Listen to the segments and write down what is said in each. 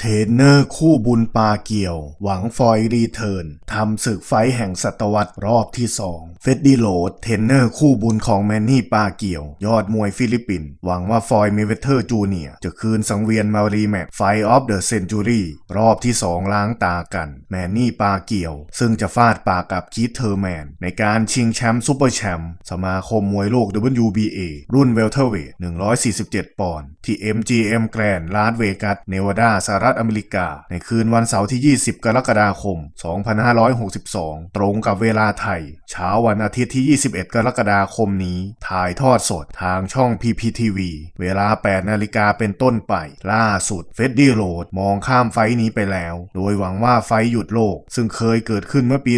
เทรนเนอร์คู่บุญปลาเกี่ยวหวังฟอยรีเทิร์นทำศึกไฟแห่งศตวรรษรอบที่สองเฟดดี้โหลดเทนเนอร์คู่บุญของแมนนี่ปาเกียว ยอดมวยฟิลิปปินส์หวังว่าฟอยมิเวเทอร์จูเนียจะคืนสังเวียนมารีแมตไฟออฟเดอะเซนจูรี่รอบที่สองล้างตากัน แมนนี่ปาเกียว ซึ่งจะฟาดปากกับคีธเทอร์แมน ในการชิงแชมป์ซูเปอร์แชมป์สมาคมมวยโลก WBA รุ่นเวลเทอร์เวท147ปอนด์ที่ MGM แกรนด์ลาสเวกัสเนวาดาสหรัฐอเมริกา ในคืนวันเสาร์ที่ 20กรกฎาคม2 5 1 5 6 2 ตรงกับเวลาไทยเช้าวันอาทิตย์ที่ 21 กรกฎาคมนี้ถ่ายทอดสดทางช่อง PPTV เวลา 8 นาฬิกาเป็นต้นไปล่าสุดเฟดดี้โรดมองข้ามไฟนี้ไปแล้ว โดยหวังว่าไฟหยุดโลกซึ่งเคยเกิดขึ้นเมื่อปี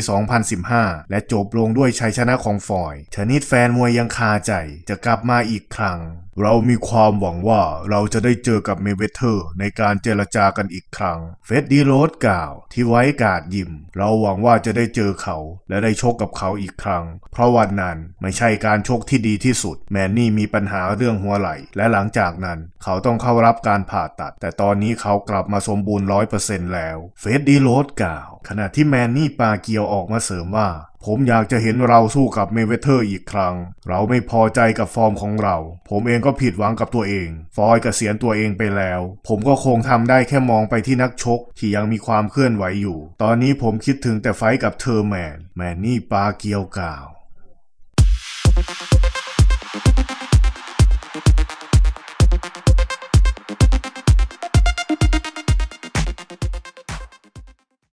2015 และจบลงด้วยชัยชนะของฟอย ชนิดแฟนมวยยังคาใจจะกลับมาอีกครั้ง เรามีความหวังว่าเราจะได้เจอกับเมเวเทอร์ ในการเจรจากันอีกครั้งเฟดดีโรสกล่าวที่ไว้กาดยิมเราหวังว่าจะได้เจอเขาและได้ชกกับเขาอีกครั้ง เพราะวันนั้นไม่ใช่การชกที่ดีที่สุด แมนนี่มีปัญหาเรื่องหัวไหล่และหลังจากนั้นเขาต้องเข้ารับการผ่าตัด แต่ตอนนี้เขากลับมาสมบูรณ์ร้อยเปอร์เซ็นต์แล้ว เฟดดี้โรดกล่าว ขณะที่แมนนี่ปาเกียวออกมาเสริมว่า ผมอยากจะเห็นเราสู้กับเมเวเทอร์อีกครั้ง เราไม่พอใจกับฟอร์มของเรา ผมเองก็ผิดหวังกับตัวเอง ฟอยกเกษียณตัวเองไปแล้ว ผมก็คงทำได้แค่มองไปที่นักชกที่ยังมีความเคลื่อนไหวอยู่ ตอนนี้ผมคิดถึงแต่ไฟกับเธอแมนแมนนี่ปาเกียวกล่าว